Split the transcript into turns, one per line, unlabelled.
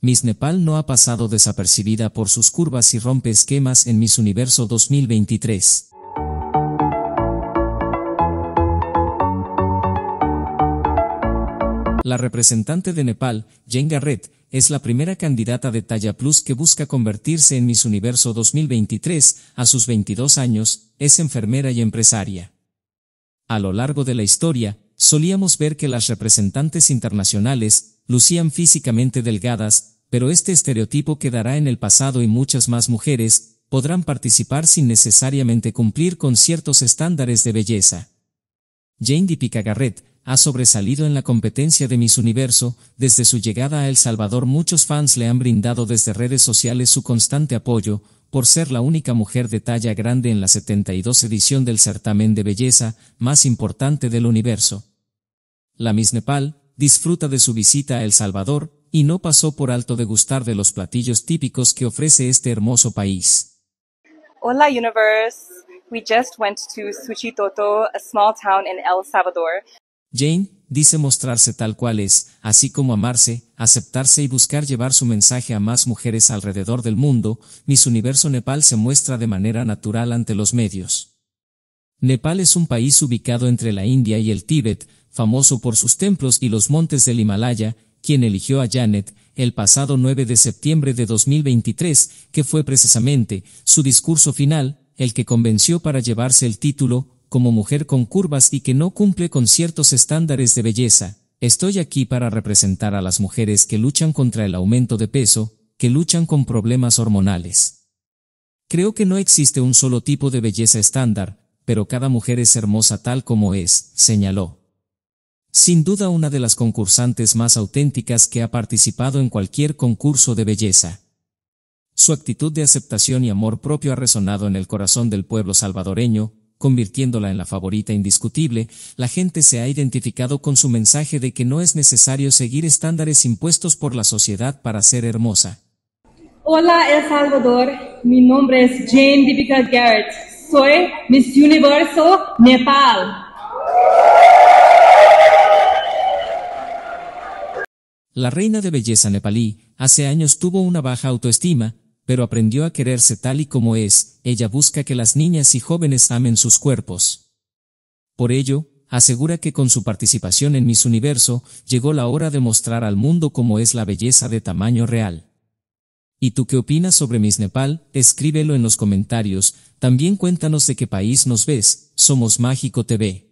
Miss Nepal no ha pasado desapercibida por sus curvas y rompe esquemas en Miss Universo 2023. La representante de Nepal, Jane Garrett, es la primera candidata de talla plus que busca convertirse en Miss Universo 2023, a sus 22 años, es enfermera y empresaria. A lo largo de la historia, solíamos ver que las representantes internacionales lucían físicamente delgadas, pero este estereotipo quedará en el pasado y muchas más mujeres podrán participar sin necesariamente cumplir con ciertos estándares de belleza. Jane D. ha sobresalido en la competencia de Miss Universo, desde su llegada a El Salvador muchos fans le han brindado desde redes sociales su constante apoyo, por ser la única mujer de talla grande en la 72 edición del certamen de belleza más importante del universo. La Miss Nepal disfruta de su visita a El Salvador y no pasó por alto de gustar de los platillos típicos que ofrece este hermoso país. Hola Jane dice mostrarse tal cual es, así como amarse, aceptarse y buscar llevar su mensaje a más mujeres alrededor del mundo, Miss Universo Nepal se muestra de manera natural ante los medios. Nepal es un país ubicado entre la India y el Tíbet, famoso por sus templos y los montes del Himalaya, quien eligió a Janet el pasado 9 de septiembre de 2023, que fue precisamente su discurso final, el que convenció para llevarse el título, como mujer con curvas y que no cumple con ciertos estándares de belleza. Estoy aquí para representar a las mujeres que luchan contra el aumento de peso, que luchan con problemas hormonales. Creo que no existe un solo tipo de belleza estándar, pero cada mujer es hermosa tal como es, señaló. Sin duda una de las concursantes más auténticas que ha participado en cualquier concurso de belleza. Su actitud de aceptación y amor propio ha resonado en el corazón del pueblo salvadoreño, convirtiéndola en la favorita indiscutible, la gente se ha identificado con su mensaje de que no es necesario seguir estándares impuestos por la sociedad para ser hermosa. Hola El Salvador, mi nombre es Jane Garrett, soy Miss Universo Nepal. La reina de belleza nepalí hace años tuvo una baja autoestima, pero aprendió a quererse tal y como es, ella busca que las niñas y jóvenes amen sus cuerpos. Por ello, asegura que con su participación en Miss Universo, llegó la hora de mostrar al mundo cómo es la belleza de tamaño real. ¿Y tú qué opinas sobre Miss Nepal? Escríbelo en los comentarios, también cuéntanos de qué país nos ves, Somos Mágico TV.